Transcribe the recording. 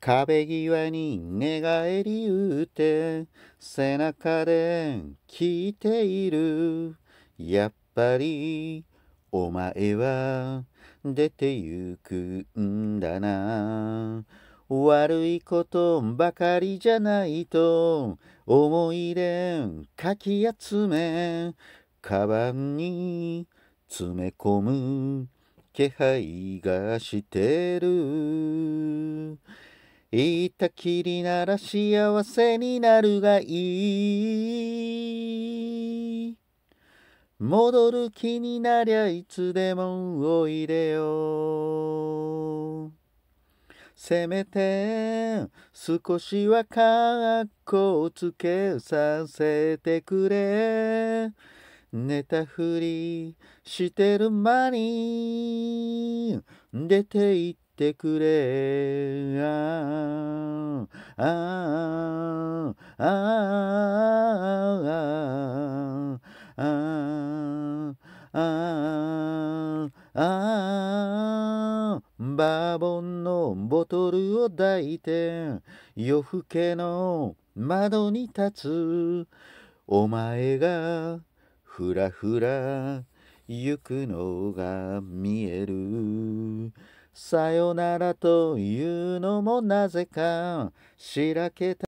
壁際に寝返り打って背中で聞いているやっぱりお前は出てゆくんだな悪いことばかりじゃないと思い出かき集めカバンに詰め込む気配がしてる言ったきりなら幸せになるがいい。戻る気になりゃいつでもおいでよ。せめて少しは格好つけさせてくれ。寝たふりしてる間に出て行っててくれあああああああバーボンのボトルを抱いて夜更けの窓に立つお前がふらふら行くのが見えるさよならというのもなぜかしらけた